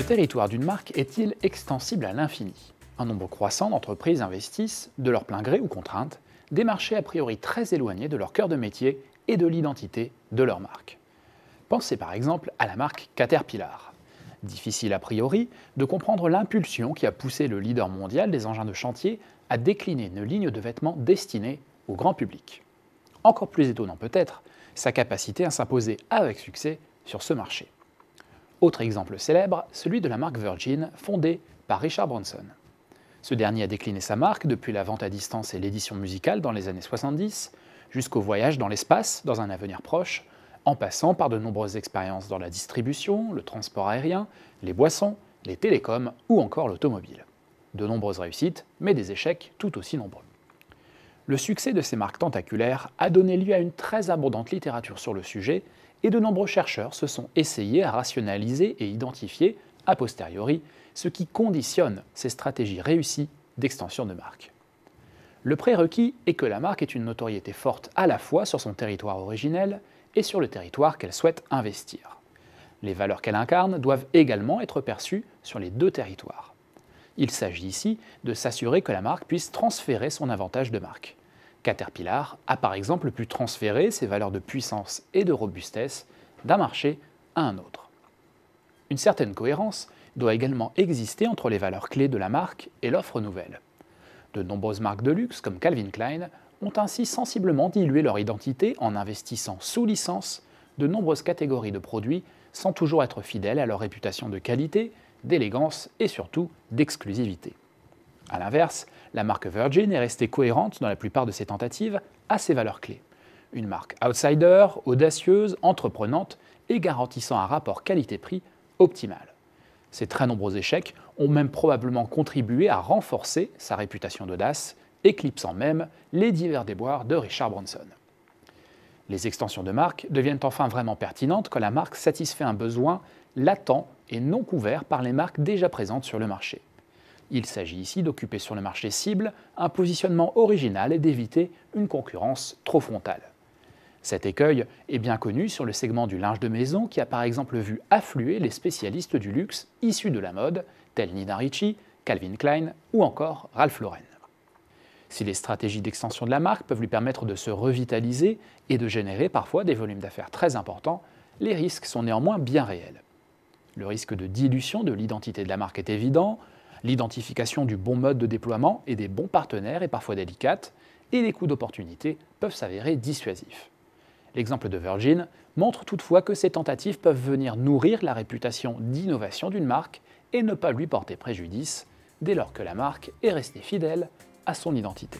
Le territoire d'une marque est-il extensible à l'infini Un nombre croissant d'entreprises investissent, de leur plein gré ou contrainte, des marchés a priori très éloignés de leur cœur de métier et de l'identité de leur marque. Pensez par exemple à la marque Caterpillar. Difficile a priori de comprendre l'impulsion qui a poussé le leader mondial des engins de chantier à décliner une ligne de vêtements destinée au grand public. Encore plus étonnant peut-être, sa capacité à s'imposer avec succès sur ce marché. Autre exemple célèbre, celui de la marque Virgin, fondée par Richard Branson. Ce dernier a décliné sa marque depuis la vente à distance et l'édition musicale dans les années 70, jusqu'au voyage dans l'espace dans un avenir proche, en passant par de nombreuses expériences dans la distribution, le transport aérien, les boissons, les télécoms ou encore l'automobile. De nombreuses réussites, mais des échecs tout aussi nombreux. Le succès de ces marques tentaculaires a donné lieu à une très abondante littérature sur le sujet et de nombreux chercheurs se sont essayés à rationaliser et identifier, a posteriori, ce qui conditionne ces stratégies réussies d'extension de marque. Le prérequis est que la marque ait une notoriété forte à la fois sur son territoire originel et sur le territoire qu'elle souhaite investir. Les valeurs qu'elle incarne doivent également être perçues sur les deux territoires. Il s'agit ici de s'assurer que la marque puisse transférer son avantage de marque. Caterpillar a par exemple pu transférer ses valeurs de puissance et de robustesse d'un marché à un autre. Une certaine cohérence doit également exister entre les valeurs clés de la marque et l'offre nouvelle. De nombreuses marques de luxe comme Calvin Klein ont ainsi sensiblement dilué leur identité en investissant sous licence de nombreuses catégories de produits sans toujours être fidèles à leur réputation de qualité, d'élégance et surtout d'exclusivité. A l'inverse, la marque Virgin est restée cohérente dans la plupart de ses tentatives à ses valeurs clés. Une marque outsider, audacieuse, entreprenante et garantissant un rapport qualité-prix optimal. Ses très nombreux échecs ont même probablement contribué à renforcer sa réputation d'audace, éclipsant même les divers déboires de Richard Branson. Les extensions de marque deviennent enfin vraiment pertinentes quand la marque satisfait un besoin latent et non couvert par les marques déjà présentes sur le marché. Il s'agit ici d'occuper sur le marché cible un positionnement original et d'éviter une concurrence trop frontale. Cet écueil est bien connu sur le segment du linge de maison qui a par exemple vu affluer les spécialistes du luxe issus de la mode, tels Nina Ricci, Calvin Klein ou encore Ralph Lauren. Si les stratégies d'extension de la marque peuvent lui permettre de se revitaliser et de générer parfois des volumes d'affaires très importants, les risques sont néanmoins bien réels. Le risque de dilution de l'identité de la marque est évident, L'identification du bon mode de déploiement et des bons partenaires est parfois délicate, et les coûts d'opportunité peuvent s'avérer dissuasifs. L'exemple de Virgin montre toutefois que ces tentatives peuvent venir nourrir la réputation d'innovation d'une marque et ne pas lui porter préjudice, dès lors que la marque est restée fidèle à son identité.